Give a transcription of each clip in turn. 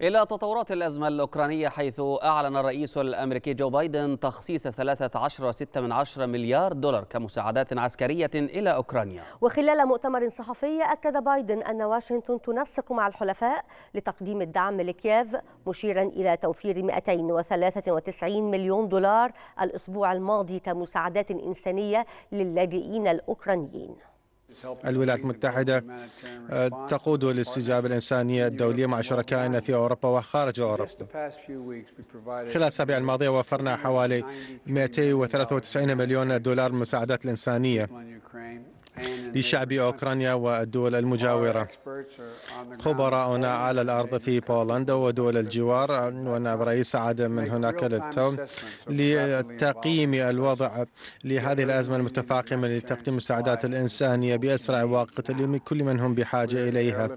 إلى تطورات الأزمة الأوكرانية حيث أعلن الرئيس الأمريكي جو بايدن تخصيص 13.6 مليار دولار كمساعدات عسكرية إلى أوكرانيا وخلال مؤتمر صحفي أكد بايدن أن واشنطن تنسق مع الحلفاء لتقديم الدعم لكييف مشيرا إلى توفير 293 مليون دولار الأسبوع الماضي كمساعدات إنسانية للاجئين الأوكرانيين الولايات المتحدة آه، تقود الاستجابة الإنسانية الدولية مع شركائنا في أوروبا وخارج أوروبا خلال الأسابيع الماضية وفرنا حوالي 293 مليون دولار مساعدات الإنسانية لشعب أوكرانيا والدول المجاورة خبراؤنا على الأرض في بولندا ودول الجوار ونائب رئيس عدم من هناك للتو لتقييم الوضع لهذه الأزمة المتفاقمة لتقديم المساعدات الإنسانية بأسرع وقت لكل من هم بحاجة إليها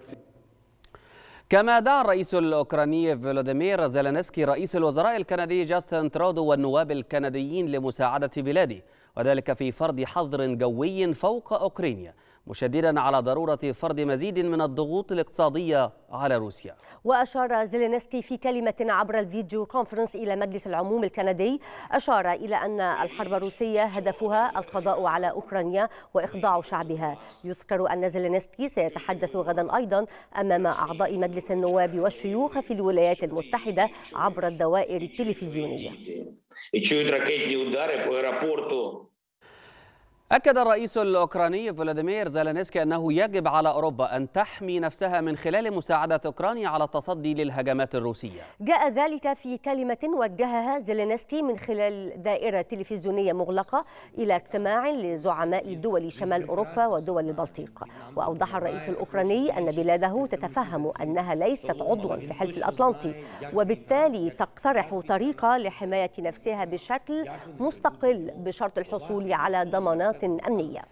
كما دعا الرئيس الأوكراني فلاديمير زيلانسكي رئيس الوزراء الكندي جاستن ترودو والنواب الكنديين لمساعدة بلاده وذلك في فرض حظر جوي فوق أوكرانيا مشددا على ضرورة فرض مزيد من الضغوط الاقتصادية على روسيا وأشار زيلينسكي في كلمة عبر الفيديو كونفرنس إلى مجلس العموم الكندي أشار إلى أن الحرب الروسية هدفها القضاء على أوكرانيا وإخضاع شعبها يذكر أن زيلينسكي سيتحدث غدا أيضا أمام أعضاء مجلس النواب والشيوخ في الولايات المتحدة عبر الدوائر التلفزيونية أكد الرئيس الأوكراني فولاديمير زيلينسكي أنه يجب على أوروبا أن تحمي نفسها من خلال مساعدة أوكرانيا على التصدي للهجمات الروسية جاء ذلك في كلمة وجهها زيلينسكي من خلال دائرة تلفزيونية مغلقة إلى اجتماع لزعماء دول شمال أوروبا ودول البلطيق وأوضح الرئيس الأوكراني أن بلاده تتفهم أنها ليست عضوا في حلف الأطلنطي وبالتالي تقترح طريقة لحماية نفسها بشكل مستقل بشرط الحصول على ضمانات أمنية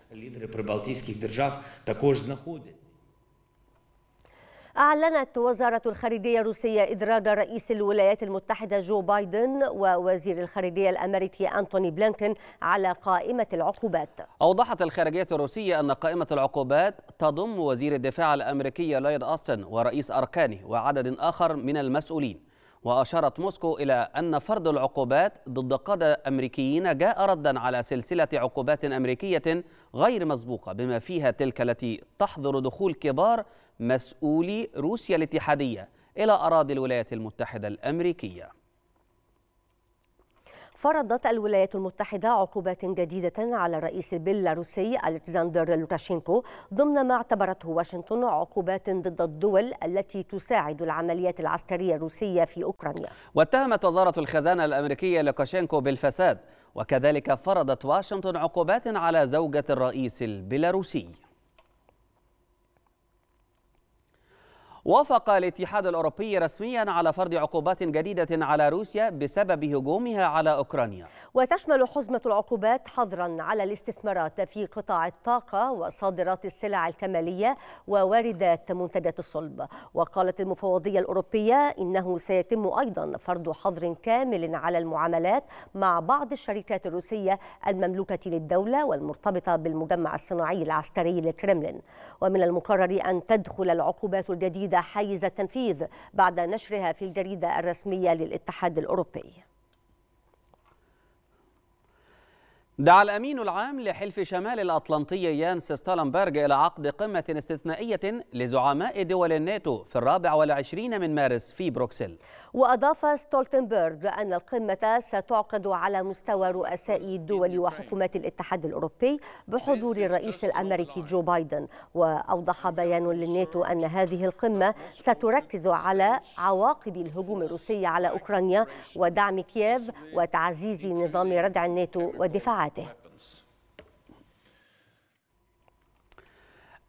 أعلنت وزارة الخارجية الروسية إدراج رئيس الولايات المتحدة جو بايدن ووزير الخارجية الأمريكي أنتوني بلينكن على قائمة العقوبات أوضحت الخارجية الروسية أن قائمة العقوبات تضم وزير الدفاع الأمريكي لويد أوستن ورئيس أركانه وعدد آخر من المسؤولين وأشارت موسكو إلى أن فرض العقوبات ضد قادة أمريكيين جاء ردا على سلسلة عقوبات أمريكية غير مسبوقة بما فيها تلك التي تحظر دخول كبار مسؤولي روسيا الاتحادية إلى أراضي الولايات المتحدة الأمريكية فرضت الولايات المتحدة عقوبات جديدة على الرئيس البيلاروسي ألكسندر لوكاشينكو ضمن ما اعتبرته واشنطن عقوبات ضد الدول التي تساعد العمليات العسكرية الروسية في أوكرانيا واتهمت وزارة الخزانة الأمريكية لوكاشينكو بالفساد وكذلك فرضت واشنطن عقوبات على زوجة الرئيس البيلاروسي وافق الاتحاد الأوروبي رسميا على فرض عقوبات جديدة على روسيا بسبب هجومها على أوكرانيا وتشمل حزمة العقوبات حظرا على الاستثمارات في قطاع الطاقة وصادرات السلع الكمالية وواردات منتجات الصلب وقالت المفوضية الأوروبية إنه سيتم أيضا فرض حظر كامل على المعاملات مع بعض الشركات الروسية المملوكة للدولة والمرتبطة بالمجمع الصناعي العسكري للكرملين ومن المقرر أن تدخل العقوبات الجديدة الجديدة حيز التنفيذ بعد نشرها في الجريدة الرسمية للاتحاد الأوروبي دعا الأمين العام لحلف شمال الأطلنطي يانس ستالنبرغ إلى عقد قمة استثنائية لزعماء دول الناتو في الرابع والعشرين من مارس في بروكسل وأضاف ستولتنبرغ أن القمة ستعقد على مستوى رؤساء الدول وحكومات الاتحاد الأوروبي بحضور الرئيس الأمريكي جو بايدن وأوضح بيان للناتو أن هذه القمة ستركز على عواقب الهجوم الروسي على أوكرانيا ودعم كييف وتعزيز نظام ردع الناتو ودفاعاته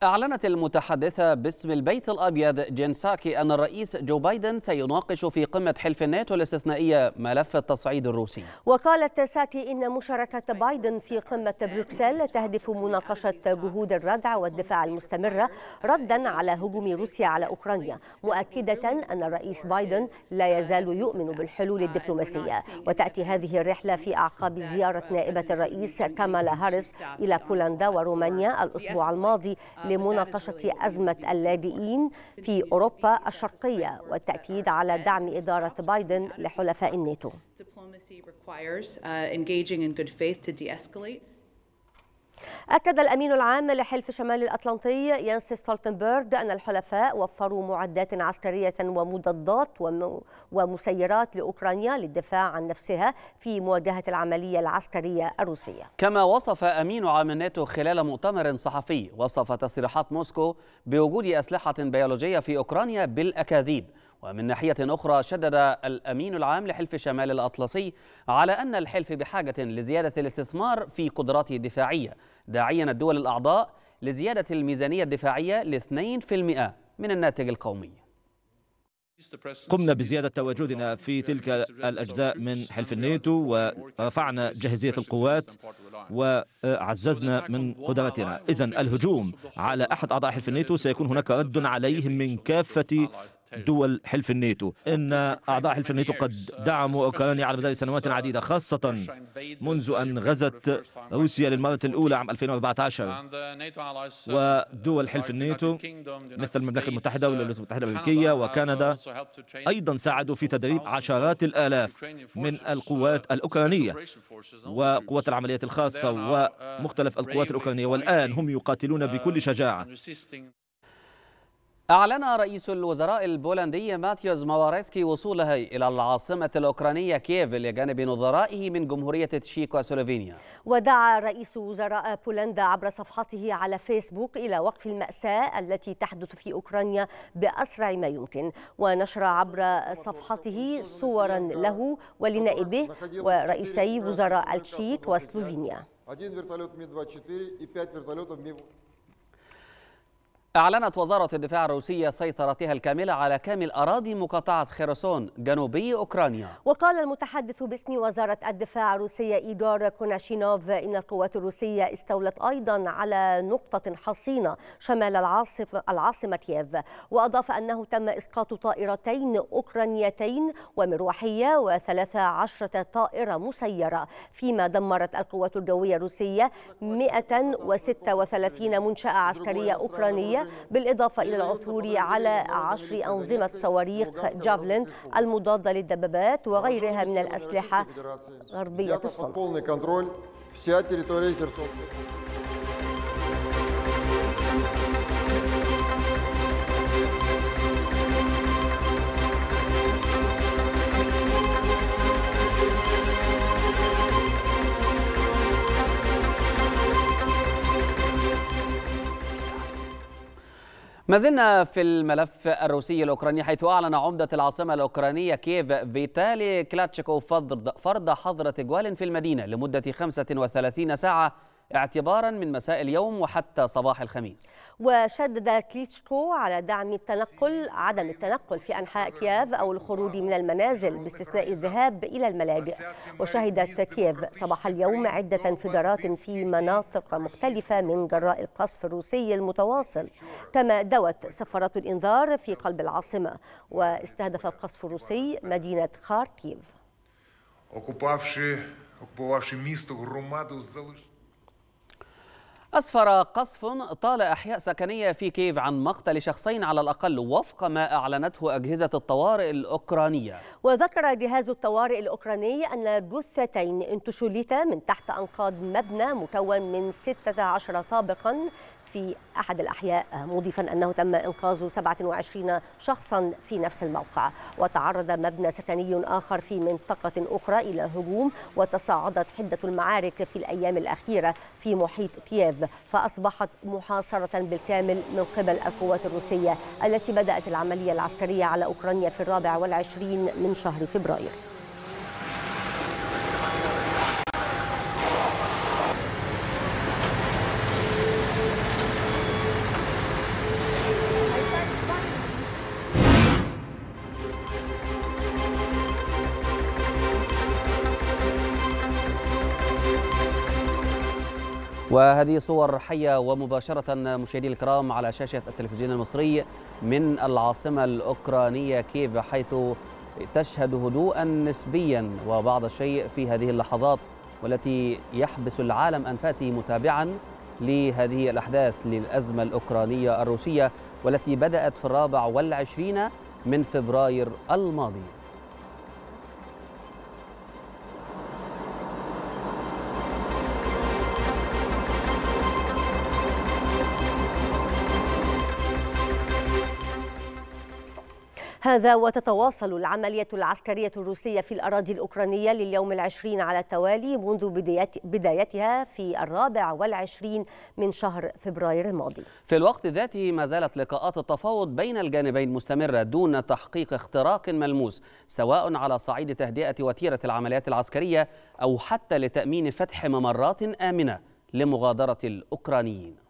أعلنت المتحدثة باسم البيت الأبيض جين ساكي أن الرئيس جو بايدن سيناقش في قمة حلف الناتو الاستثنائية ملف التصعيد الروسي وقالت ساكي إن مشاركة بايدن في قمة بروكسل تهدف مناقشة جهود الردع والدفاع المستمرة ردا على هجوم روسيا على أوكرانيا مؤكدة أن الرئيس بايدن لا يزال يؤمن بالحلول الدبلوماسية وتأتي هذه الرحلة في أعقاب زيارة نائبة الرئيس كامالا هاريس إلى بولندا ورومانيا الأسبوع الماضي لمناقشة أزمة اللاجئين في أوروبا الشرقية والتأكيد على دعم إدارة بايدن لحلفاء الناتو. أكد الأمين العام لحلف شمال الأطلنطي ينس ستولتنبرغ أن الحلفاء وفروا معدات عسكرية ومضادات ومسيرات لأوكرانيا للدفاع عن نفسها في مواجهة العملية العسكرية الروسية كما وصف أمين عام الناتو خلال مؤتمر صحفي وصف تصريحات موسكو بوجود أسلحة بيولوجية في أوكرانيا بالأكاذيب ومن ناحية أخرى شدد الأمين العام لحلف شمال الأطلسي على أن الحلف بحاجة لزيادة الاستثمار في قدراته الدفاعية داعيا الدول الأعضاء لزيادة الميزانية الدفاعية ل 2% من الناتج القومي قمنا بزيادة تواجدنا في تلك الأجزاء من حلف الناتو ورفعنا جاهزية القوات وعززنا من قدراتنا إذا الهجوم على أحد أعضاء حلف الناتو سيكون هناك رد عليه من كافة دول حلف الناتو إن أعضاء حلف الناتو قد uh, دعموا أوكرانيا على مدار سنوات uh, عديدة خاصة منذ أن غزت روسيا للمرة الأولى عام 2014 uh, ودول حلف الناتو مثل المملكة المتحدة والولايات المتحدة الأمريكية وكندا أيضا ساعدوا في تدريب عشرات الآلاف من القوات الأوكرانية وقوات العمليات الخاصة ومختلف القوات الأوكرانية والآن هم يقاتلون بكل شجاعة أعلن رئيس الوزراء البولندي ماتيوز مواريسكي وصوله إلى العاصمة الأوكرانية كييف لجانب نظرائه من جمهورية تشيكو وسلوفينيا ودعا رئيس وزراء بولندا عبر صفحته على فيسبوك إلى وقف المأساة التي تحدث في أوكرانيا بأسرع ما يمكن ونشر عبر صفحته صورا له ولنائبه ورئيسي وزراء التشيك وسلوفينيا أعلنت وزارة الدفاع الروسية سيطرتها الكاملة على كامل أراضي مقاطعة خيرسون جنوبي أوكرانيا وقال المتحدث باسم وزارة الدفاع الروسية إيغور كوناشينوف إن القوات الروسية استولت أيضا على نقطة حصينة شمال العاصمة العاصمة كييف وأضاف أنه تم إسقاط طائرتين أوكرانيتين ومروحية وثلاثة عشرة طائرة مسيرة فيما دمرت القوات الجوية الروسية 136 منشأة عسكرية أوكرانية بالإضافة إلى العثور على عشر أنظمة صواريخ جافلين المضادة للدبابات وغيرها من الأسلحة غربية الصنع. ما زلنا في الملف الروسي الاوكراني حيث اعلن عمده العاصمه الاوكرانيه كييف فيتالي كلاتشيكو فرض فرض حظر تجوال في المدينه لمده 35 ساعه اعتبارا من مساء اليوم وحتى صباح الخميس وشدد كليتشكو على دعم التنقل عدم التنقل في أنحاء كييف أو الخروج من المنازل باستثناء الذهاب إلى الملاجئ وشهدت كييف صباح اليوم عدة انفجارات في مناطق مختلفة من جراء القصف الروسي المتواصل كما دوت سفارات الإنذار في قلب العاصمة واستهدف القصف الروسي مدينة خاركيف окупавши, окупувавши місто, громаду, залишили. أسفر قصف طال أحياء سكنية في كييف عن مقتل شخصين على الأقل وفق ما أعلنته أجهزة الطوارئ الأوكرانية وذكر جهاز الطوارئ الأوكراني أن جثتين انتشلتا من تحت أنقاض مبنى مكون من 16 طابقاً في أحد الأحياء مضيفا أنه تم إنقاذ 27 شخصا في نفس الموقع وتعرض مبنى سكني آخر في منطقة أخرى إلى هجوم وتصاعدت حدة المعارك في الأيام الأخيرة في محيط كييف فأصبحت محاصرة بالكامل من قبل القوات الروسية التي بدأت العملية العسكرية على أوكرانيا في الرابع والعشرين من شهر فبراير وهذه صور حية ومباشرة مشاهدي الكرام على شاشة التلفزيون المصري من العاصمة الأوكرانية كيف حيث تشهد هدوءا نسبيا وبعض الشيء في هذه اللحظات والتي يحبس العالم أنفاسه متابعا لهذه الأحداث للأزمة الأوكرانية الروسية والتي بدأت في الرابع والعشرين من فبراير الماضي هذا وتتواصل العملية العسكرية الروسية في الأراضي الأوكرانية لليوم العشرين على التوالي منذ بدايتها في الرابع والعشرين من شهر فبراير الماضي في الوقت ذاته ما زالت لقاءات التفاوض بين الجانبين مستمرة دون تحقيق اختراق ملموس سواء على صعيد تهدئة وتيرة العمليات العسكرية أو حتى لتأمين فتح ممرات آمنة لمغادرة الأوكرانيين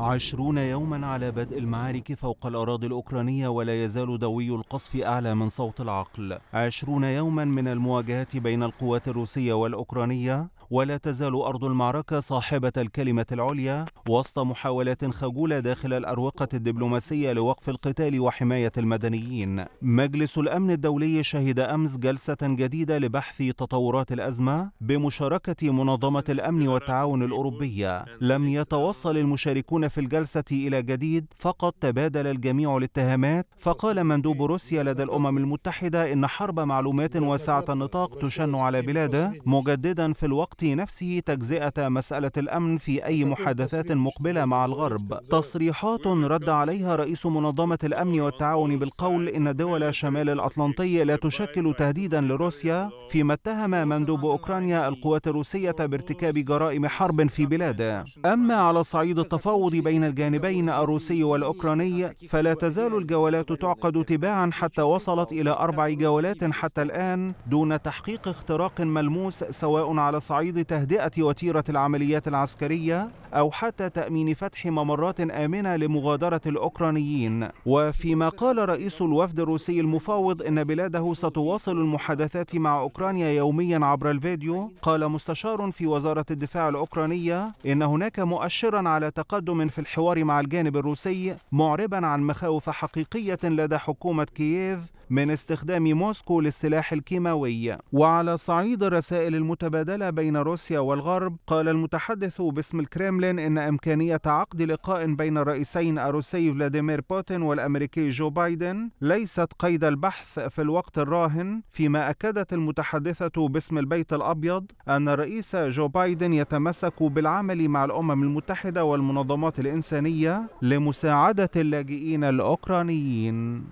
عشرون يوما على بدء المعارك فوق الأراضي الأوكرانية ولا يزال دوي القصف أعلى من صوت العقل عشرون يوما من المواجهات بين القوات الروسية والأوكرانية ولا تزال أرض المعركة صاحبة الكلمة العليا وسط محاولات خجولة داخل الأروقة الدبلوماسية لوقف القتال وحماية المدنيين مجلس الأمن الدولي شهد أمس جلسة جديدة لبحث تطورات الأزمة بمشاركة منظمة الأمن والتعاون الأوروبية لم يتوصل المشاركون في الجلسة إلى جديد فقط تبادل الجميع الاتهامات فقال مندوب روسيا لدى الأمم المتحدة إن حرب معلومات واسعة النطاق تشن على بلاده مجددا في الوقت الوقت نفسه تجزئة مسألة الأمن في أي محادثات مقبلة مع الغرب تصريحات رد عليها رئيس منظمة الأمن والتعاون بالقول إن دول شمال الأطلنطي لا تشكل تهديدا لروسيا فيما اتهم مندوب أوكرانيا القوات الروسية بارتكاب جرائم حرب في بلاده أما على صعيد التفاوض بين الجانبين الروسي والأوكراني فلا تزال الجولات تعقد تباعا حتى وصلت إلى أربع جولات حتى الآن دون تحقيق اختراق ملموس سواء على صعيد صعيد تهدئة وتيرة العمليات العسكرية أو حتى تأمين فتح ممرات آمنة لمغادرة الأوكرانيين وفيما قال رئيس الوفد الروسي المفاوض إن بلاده ستواصل المحادثات مع أوكرانيا يوميا عبر الفيديو قال مستشار في وزارة الدفاع الأوكرانية إن هناك مؤشرا على تقدم في الحوار مع الجانب الروسي معربا عن مخاوف حقيقية لدى حكومة كييف من استخدام موسكو للسلاح الكيماوي وعلى صعيد الرسائل المتبادلة بين روسيا والغرب قال المتحدث باسم الكريم الكرملين إن إمكانية عقد لقاء بين الرئيسين الروسي فلاديمير بوتين والأمريكي جو بايدن ليست قيد البحث في الوقت الراهن فيما أكدت المتحدثة باسم البيت الأبيض أن الرئيس جو بايدن يتمسك بالعمل مع الأمم المتحدة والمنظمات الإنسانية لمساعدة اللاجئين الأوكرانيين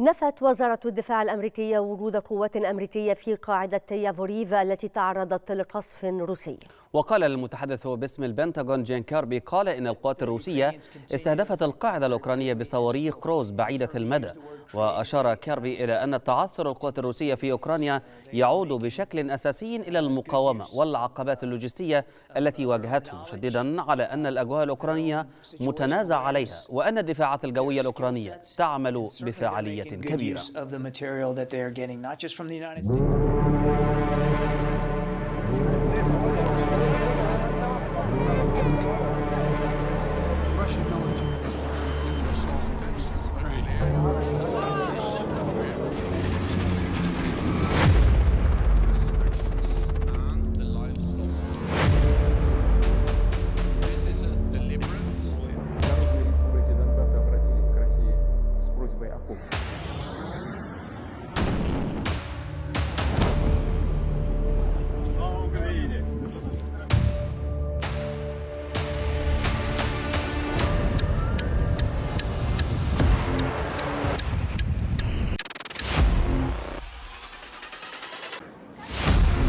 نفت وزارة الدفاع الأمريكية وجود قوات أمريكية في قاعدة يافوريفا التي تعرضت لقصف روسي وقال المتحدث باسم البنتاغون جين كاربي قال إن القوات الروسية استهدفت القاعدة الأوكرانية بصواريخ كروز بعيدة المدى وأشار كاربي إلى أن تعثر القوات الروسية في أوكرانيا يعود بشكل أساسي إلى المقاومة والعقبات اللوجستية التي واجهته مشددا على أن الأجواء الأوكرانية متنازع عليها وأن الدفاعات الجوية الأوكرانية تعمل بفاعلية كبيرة. good use of the material that they are getting, not just from the United States.